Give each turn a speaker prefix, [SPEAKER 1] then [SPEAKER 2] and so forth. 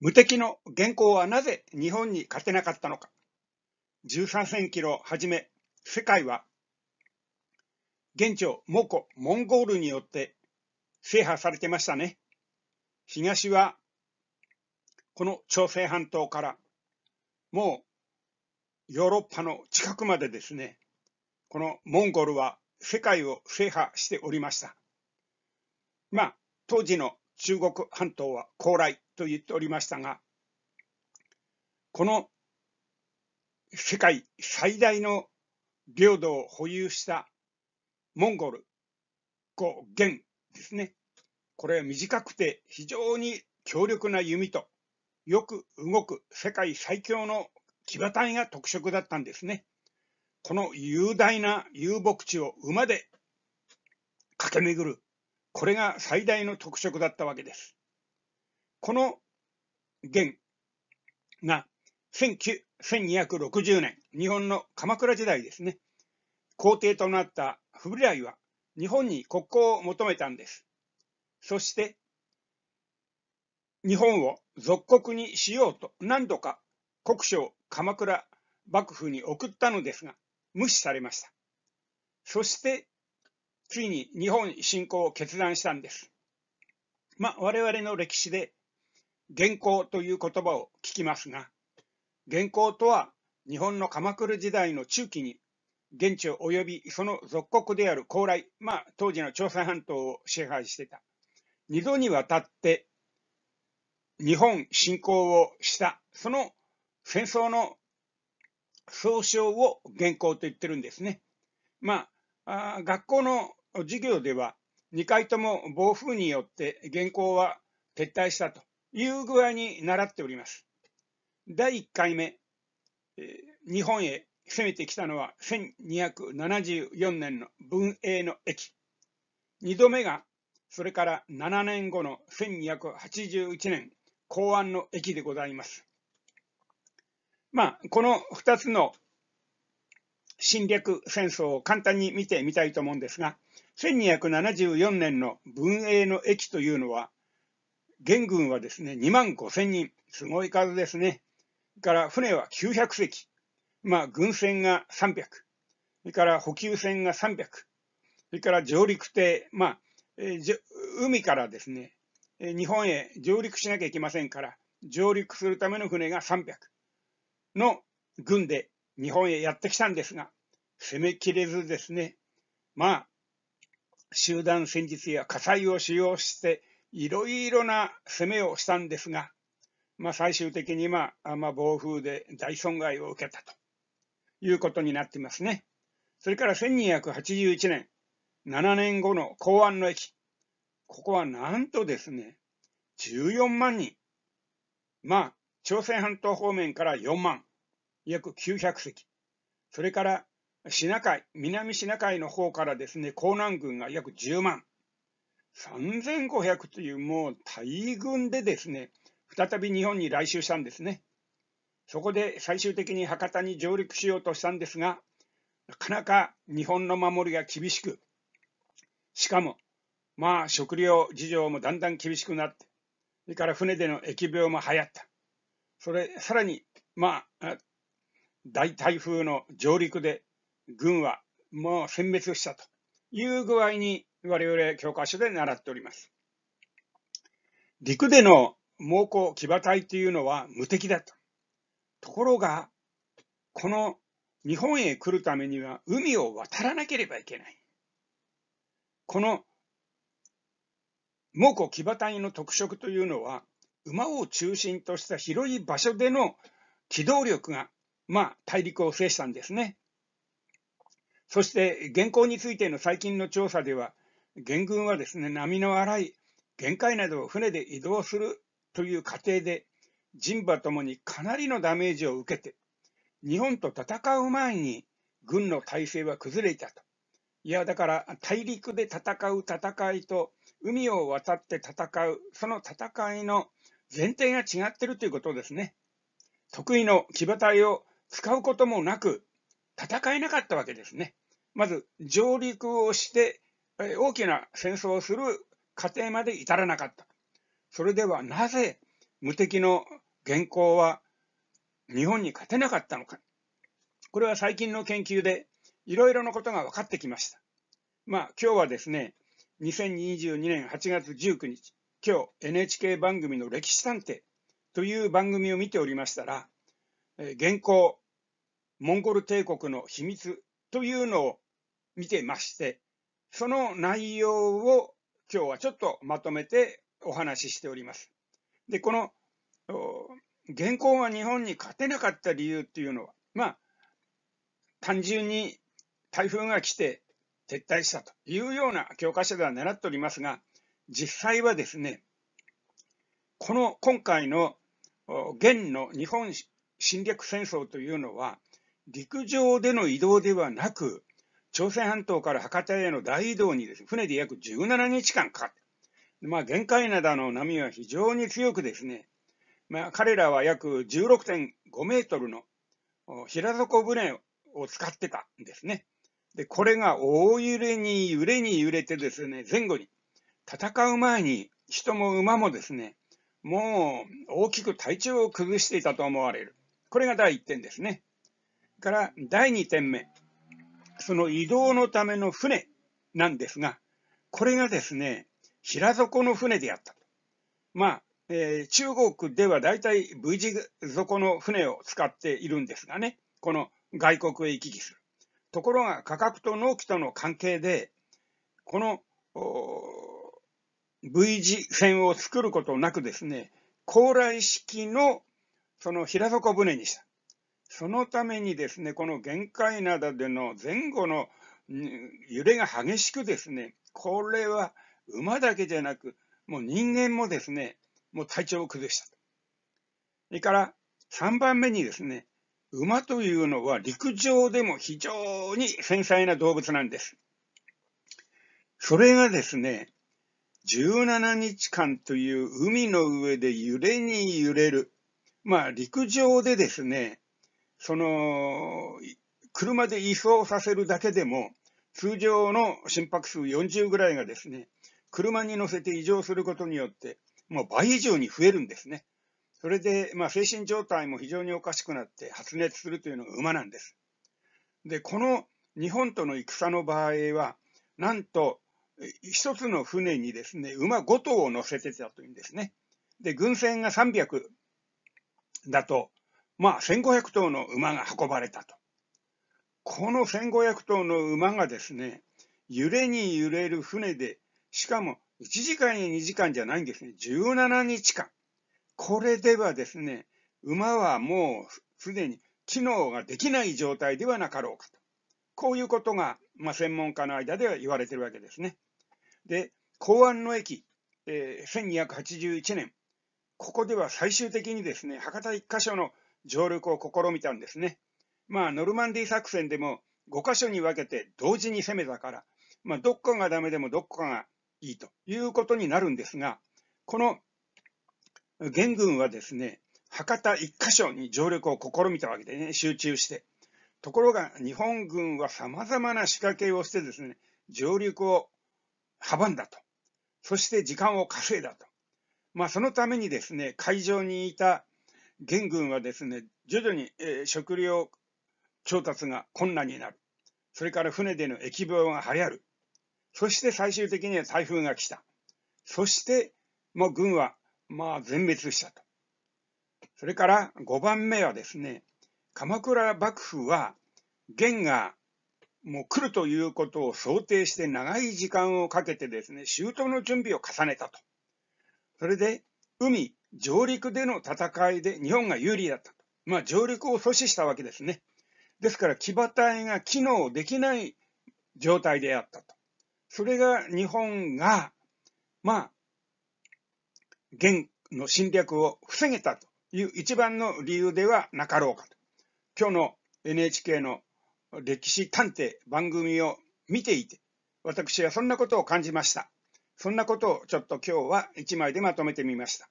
[SPEAKER 1] 無敵の原稿はなぜ日本に勝てなかったのか。13000キロをはじめ、世界は、現地をモ古、モンゴールによって制覇されてましたね。東は、この朝鮮半島から、もうヨーロッパの近くまでですね、このモンゴルは世界を制覇しておりました。まあ、当時の中国半島は高麗と言っておりましたが、この世界最大の領土を保有したモンゴル、語元ですね。これは短くて非常に強力な弓と、よく動く世界最強の騎馬隊が特色だったんですね。この雄大な遊牧地を馬で駆け巡るこれが最大の特色だったわけです。この元が1260年、日本の鎌倉時代ですね、皇帝となったフブライは日本に国交を求めたんです。そして、日本を属国にしようと何度か国書を鎌倉幕府に送ったのですが、無視されました。そして、ついに日本侵攻を決断したんです。まあ、我々の歴史で元寇という言葉を聞きますが、元寇とは日本の鎌倉時代の中期に現地及びその属国である高麗、まあ、当時の朝鮮半島を支配してた。2度にわたって日本侵攻をした、その戦争の総称を元寇と言ってるんですね。まあ、あ学校の授業では2回とも暴風によって原稿は撤退したという具合に習っております。第1回目、日本へ攻めてきたのは1274年の文英の駅。2度目がそれから7年後の1281年公安の駅でございます。まあ、この2つの侵略戦争を簡単に見てみたいと思うんですが、1274年の文永の駅というのは、元軍はですね、2万5千人、すごい数ですね。から船は900隻、まあ、軍船が300、それから補給船が300、それから上陸艇、まあえー、海からですね、日本へ上陸しなきゃいけませんから、上陸するための船が300の軍で日本へやってきたんですが、攻めきれずですね、まあ、集団戦術や火災を使用していろいろな攻めをしたんですが、まあ、最終的に、まあ、まあ暴風で大損害を受けたということになっていますね。それから1281年、7年後の港湾の駅、ここはなんとですね、14万人、まあ、朝鮮半島方面から4万、約900隻、それからシナ海、南シナ海の方からですね、江南軍が約10万、3500というもう大軍でですね、再び日本に来襲したんですね。そこで最終的に博多に上陸しようとしたんですが、なかなか日本の守りが厳しく、しかも、まあ食料事情もだんだん厳しくなって、それから船での疫病も流行った。それ、さらに、まあ、大台風の上陸で軍はもう殲滅したという具合に我々教科書で習っております。陸での猛攻騎馬隊というのは無敵だと。ところが、この日本へ来るためには海を渡らなければいけない。この猛攻騎馬隊の特色というのは、馬を中心とした広い場所での機動力が、まあ、大陸を制したんですね。そして現行についての最近の調査では、元軍はですね、波の荒い限界などを船で移動するという過程で、人馬ともにかなりのダメージを受けて、日本と戦う前に軍の体制は崩れたと。いや、だから大陸で戦う戦いと、海を渡って戦う、その戦いの前提が違ってるということですね。得意の騎馬隊を使うこともなく、戦えなかったわけですね。まず上陸をして大きな戦争をする過程まで至らなかった。それではなぜ無敵の原稿は日本に勝てなかったのか。これは最近の研究でいろいろなことが分かってきました。まあ今日はですね、2022年8月19日、今日 NHK 番組の歴史探偵という番組を見ておりましたら、原稿、モンゴル帝国の秘密というのを見てまして、その内容を今日はちょっとまとめてお話ししております。で、この現行が日本に勝てなかった理由っていうのは、まあ、単純に台風が来て撤退したというような教科書では習っておりますが、実際はですね、この今回の現の日本侵略戦争というのは、陸上での移動ではなく、朝鮮半島から博多への大移動にです、ね、船で約17日間かかって、まあ、玄界灘の波は非常に強くですね、まあ、彼らは約16.5メートルの平底船を使ってたんですね。で、これが大揺れに揺れに揺れてですね、前後に、戦う前に人も馬もですね、もう大きく体調を崩していたと思われる。これが第1点ですね。から、第2点目。その移動のための船なんですが、これがですね、平底の船であったと。まあ、えー、中国では大体 V 字底の船を使っているんですがね、この外国へ行き来する。ところが価格と納期との関係で、この V 字線を作ることなくですね、高麗式のその平底船にした。そのためにですね、この限界灘での前後の揺れが激しくですね、これは馬だけじゃなく、もう人間もですね、もう体調を崩した。それから3番目にですね、馬というのは陸上でも非常に繊細な動物なんです。それがですね、17日間という海の上で揺れに揺れる、まあ陸上でですね、その、車で移送させるだけでも、通常の心拍数40ぐらいがですね、車に乗せて移乗することによって、もう倍以上に増えるんですね。それで、まあ、精神状態も非常におかしくなって発熱するというのが馬なんです。で、この日本との戦の場合は、なんと、一つの船にですね、馬5頭を乗せてたというんですね。で、軍船が300だと、まあ、1500頭の馬が運ばれたと。この1500頭の馬がですね、揺れに揺れる船で、しかも1時間に2時間じゃないんですね、17日間。これではですね、馬はもうすでに機能ができない状態ではなかろうかと。こういうことが、まあ、専門家の間では言われてるわけですね。で、港湾の駅、えー、1281年、ここでは最終的にですね、博多1箇所の上陸を試みたんですね。まあ、ノルマンディー作戦でも5箇所に分けて同時に攻めたから、まあ、どっかがダメでもどっかがいいということになるんですが、この元軍はですね、博多1箇所に上陸を試みたわけでね、集中して。ところが、日本軍は様々な仕掛けをしてですね、上陸を阻んだと。そして時間を稼いだと。まあ、そのためにですね、会場にいた元軍はですね、徐々に、えー、食料調達が困難になる。それから船での疫病が流行る。そして最終的には台風が来た。そして、もう軍は、まあ、全滅したと。それから5番目はですね、鎌倉幕府は、元がもう来るということを想定して長い時間をかけてですね、周到の準備を重ねたと。それで、海、上陸での戦いで日本が有利だったと。まあ、上陸を阻止したわけですね。ですから騎馬隊が機能できない状態であったと。それが日本が、まあ、元の侵略を防げたという一番の理由ではなかろうかと。今日の NHK の歴史探偵番組を見ていて、私はそんなことを感じました。そんなことをちょっと今日は一枚でまとめてみました。